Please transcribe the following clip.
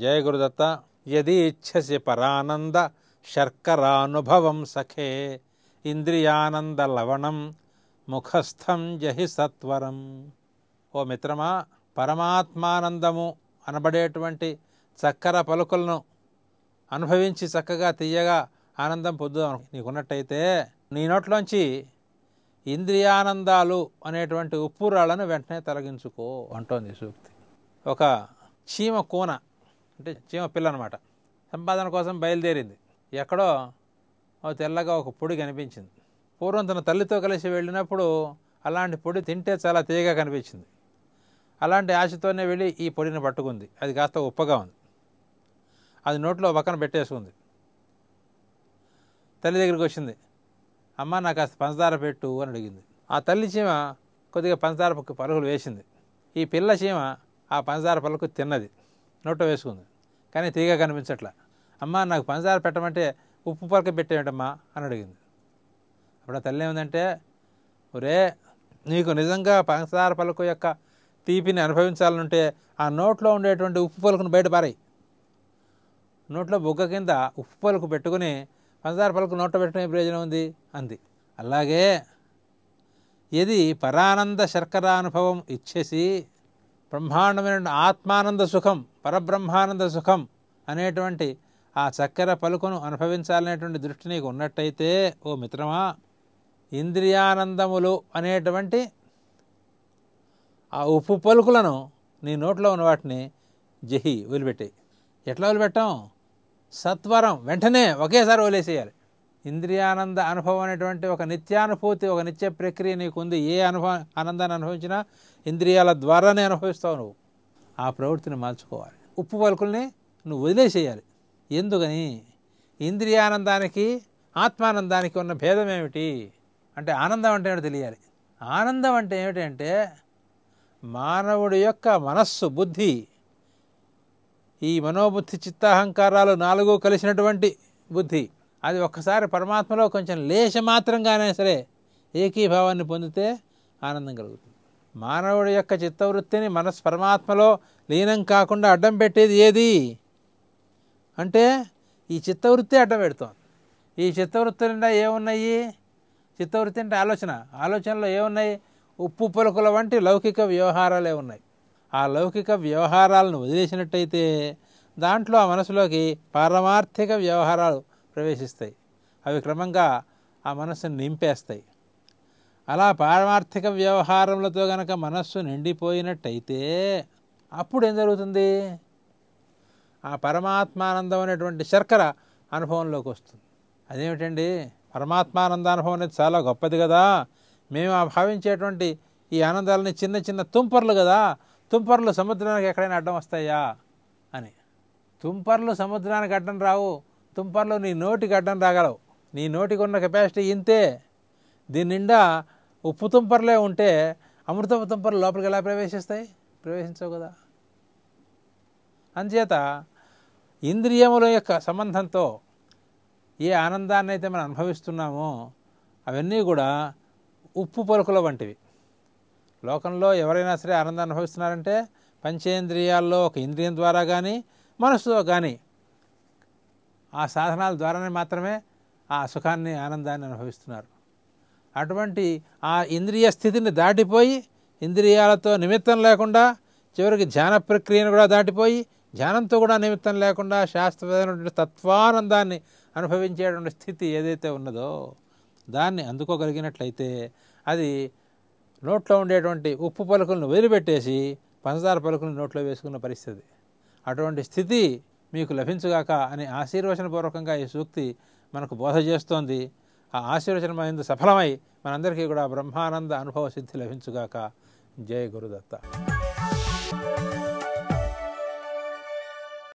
జయ గురుదత్త యది ఇచ్చసి పరానంద శర్కరానుభవం సఖే ఇంద్రియానంద లవణం ముఖస్థం జహి సత్వరం ఓ మిత్రమా పరమాత్మానందము అనబడేటువంటి చక్కర పలుకులను అనుభవించి చక్కగా తీయగా ఆనందం పొందుదాం నీకున్నట్టయితే నీ నోట్లోంచి ఇంద్రియానందాలు అనేటువంటి ఉప్పురాళ్ళను వెంటనే తొలగించుకో అంటోంది సూక్తి ఒక చీమ కూన అంటే చీమ పిల్ల అనమాట సంపాదన కోసం బయలుదేరింది ఎక్కడో తెల్లగా ఒక పొడి కనిపించింది పూర్వం తన తల్లితో కలిసి వెళ్ళినప్పుడు అలాంటి పొడి తింటే చాలా తీయగా కనిపించింది అలాంటి ఆశతోనే వెళ్ళి ఈ పొడిని పట్టుకుంది అది కాస్త ఉప్పగా ఉంది అది నోట్లో పక్కన పెట్టేసుకుంది తల్లి దగ్గరికి వచ్చింది అమ్మ నాకు కాస్త పంచదార పెట్టు అని అడిగింది ఆ తల్లి చీమ కొద్దిగా పంచదార పరుగులు వేసింది ఈ పిల్ల చీమ ఆ పంచదార పళ్ళకు తిన్నది నోట్లో వేసుకుంది కానీ తీగ కనిపించట్లా అమ్మ నాకు పంచదార పెట్టమంటే ఉప్పు పలక పెట్టేయటమ్మా అని అడిగింది అప్పుడు తల్లి ఏమిందంటే ఒరే నీకు నిజంగా పంచదార పలుకు యొక్క తీపిని అనుభవించాలంటే ఆ నోట్లో ఉండేటువంటి ఉప్పు పలుకును బయట పారాయి నోట్లో బొగ్గ కింద ఉప్పు పలుకు పెట్టుకుని పంచదార పలుకు నోట్లో పెట్టుకునే ప్రయోజనం ఉంది అంది అలాగే ఇది పరానంద శర్కరానుభవం ఇచ్చేసి బ్రహ్మాండమైన ఆత్మానంద సుఖం పరబ్రహ్మానంద సుఖం అనేటువంటి ఆ చక్కెర పలుకును అనుభవించాలనేటువంటి దృష్టి నీకు ఉన్నట్టయితే ఓ మిత్రమా ఇంద్రియానందములు అనేటువంటి ఆ ఉప్పు పలుకులను నీ నోట్లో ఉన్న వాటిని జహి వదిలిపెట్టాయి ఎట్లా వదిలిపెట్టాం సత్వరం వెంటనే ఒకేసారి వదిలేసేయాలి ఇంద్రియానంద అనుభవం అనేటువంటి ఒక నిత్యానుభూతి ఒక నిత్య ప్రక్రియ నీకుంది ఏ అనుభవ ఆనందాన్ని అనుభవించినా ఇంద్రియాల ద్వారానే అనుభవిస్తావు నువ్వు ఆ ప్రవృత్తిని మార్చుకోవాలి ఉప్పు పలుకుల్ని నువ్వు వదిలేసేయాలి ఎందుకని ఇంద్రియానందానికి ఆత్మానందానికి ఉన్న భేదం ఏమిటి అంటే ఆనందం అంటే ఏమిటో తెలియాలి ఆనందం అంటే ఏమిటంటే మానవుడి యొక్క మనస్సు బుద్ధి ఈ మనోబుద్ధి చిత్తాహంకారాలు నాలుగు కలిసినటువంటి బుద్ధి అది ఒక్కసారి పరమాత్మలో కొంచెం లేశ మాత్రంగానే సరే ఏకీభావాన్ని పొందితే ఆనందం కలుగుతుంది మానవుడి యొక్క చిత్తవృత్తిని మనస్సు పరమాత్మలో లీనం కాకుండా అడ్డం పెట్టేది ఏది అంటే ఈ చిత్తవృత్తి అడ్డం పెడుతోంది ఈ చిత్తవృత్తి నిండా ఏమున్నాయి చిత్తవృత్తి అంటే ఆలోచన ఆలోచనలో ఏమున్నాయి ఉప్పు పలుకుల వంటి లౌకిక వ్యవహారాలే ఉన్నాయి ఆ లౌకిక వ్యవహారాలను వదిలేసినట్టయితే దాంట్లో ఆ మనసులోకి పారమార్థిక వ్యవహారాలు ప్రవేశిస్తాయి అవి క్రమంగా ఆ మనస్సును నింపేస్తాయి అలా పారమార్థిక వ్యవహారములతో గనక మనస్సు నిండిపోయినట్టయితే అప్పుడు ఏం జరుగుతుంది ఆ పరమాత్మానందం అనేటువంటి శర్కర అనుభవంలోకి వస్తుంది అదేమిటండి పరమాత్మానంద అనుభవం అనేది చాలా గొప్పది కదా మేము ఆ భావించేటువంటి ఈ ఆనందాలని చిన్న చిన్న తుంపర్లు కదా తుంపర్లు సముద్రానికి ఎక్కడైనా అడ్డం వస్తాయా అని తుంపర్లు సముద్రానికి అడ్డం రావు తుంపర్లు నీ నోటికి అడ్డం రాగలవు నీ నోటికి ఉన్న కెపాసిటీ ఇంతే దీని నిండా ఉప్పు తుంపర్లే ఉంటే అమృతపు తుంపర్లు లోపలికి ఎలా ప్రవేశిస్తాయి ప్రవేశించవు కదా అంచేత ఇంద్రియముల యొక్క సంబంధంతో ఏ ఆనందాన్ని అయితే మనం అనుభవిస్తున్నామో అవన్నీ కూడా ఉప్పు పలుకుల వంటివి లోకంలో ఎవరైనా సరే ఆనందాన్ని అనుభవిస్తున్నారంటే పంచేంద్రియాల్లో ఒక ఇంద్రియం ద్వారా కానీ మనసుతో కానీ ఆ సాధనాల ద్వారానే మాత్రమే ఆ సుఖాన్ని ఆనందాన్ని అనుభవిస్తున్నారు అటువంటి ఆ ఇంద్రియ స్థితిని దాటిపోయి ఇంద్రియాలతో నిమిత్తం లేకుండా చివరికి ధ్యాన ప్రక్రియను కూడా దాటిపోయి ధ్యానంతో కూడా నిమిత్తం లేకుండా శాస్త్రమైనటువంటి తత్వానందాన్ని అనుభవించేటువంటి స్థితి ఏదైతే ఉన్నదో దాన్ని అందుకోగలిగినట్లయితే అది నోట్లో ఉండేటువంటి ఉప్పు పలుకులను వదిలిపెట్టేసి పంచదార పలుకులను నోట్లో వేసుకున్న పరిస్థితి అటువంటి స్థితి మీకు లభించుగాక అని ఆశీర్వచనపూర్వకంగా ఈ సూక్తి మనకు బోధ చేస్తోంది ఆ ఆశీర్వచనమైంది సఫలమై మనందరికీ కూడా బ్రహ్మానంద అనుభవ సిద్ధి లభించుగాక జయ గురుదత్త